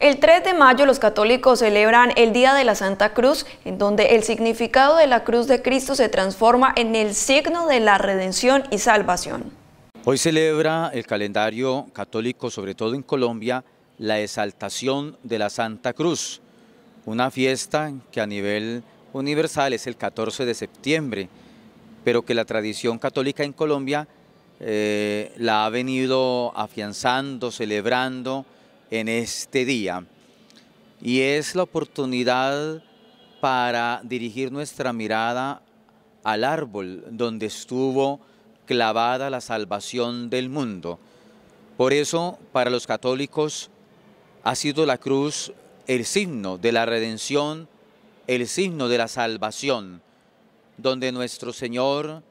El 3 de mayo los católicos celebran el Día de la Santa Cruz, en donde el significado de la cruz de Cristo se transforma en el signo de la redención y salvación. Hoy celebra el calendario católico, sobre todo en Colombia, la exaltación de la Santa Cruz, una fiesta que a nivel universal es el 14 de septiembre, pero que la tradición católica en Colombia eh, la ha venido afianzando, celebrando, en este día. Y es la oportunidad para dirigir nuestra mirada al árbol donde estuvo clavada la salvación del mundo. Por eso, para los católicos, ha sido la cruz el signo de la redención, el signo de la salvación, donde nuestro Señor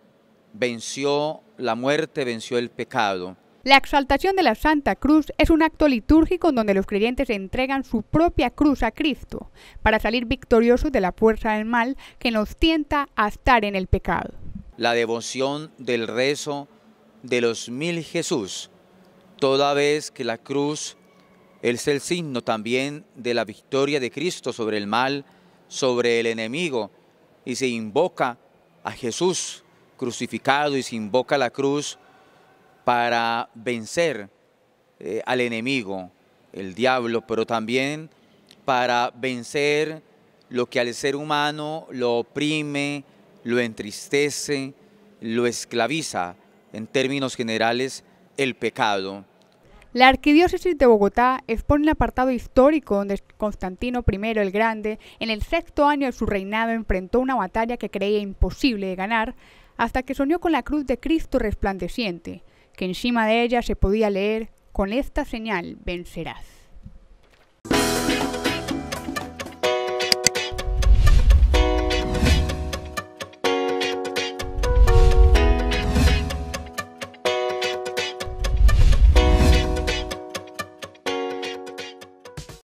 venció la muerte, venció el pecado. La exaltación de la Santa Cruz es un acto litúrgico en donde los creyentes entregan su propia cruz a Cristo para salir victoriosos de la fuerza del mal que nos tienta a estar en el pecado. La devoción del rezo de los mil Jesús, toda vez que la cruz es el signo también de la victoria de Cristo sobre el mal, sobre el enemigo, y se invoca a Jesús crucificado y se invoca la cruz para vencer eh, al enemigo, el diablo, pero también para vencer lo que al ser humano lo oprime, lo entristece, lo esclaviza, en términos generales, el pecado. La Arquidiócesis de Bogotá expone el apartado histórico donde Constantino I el Grande, en el sexto año de su reinado, enfrentó una batalla que creía imposible de ganar, hasta que soñó con la cruz de Cristo resplandeciente, que encima de ella se podía leer, con esta señal vencerás.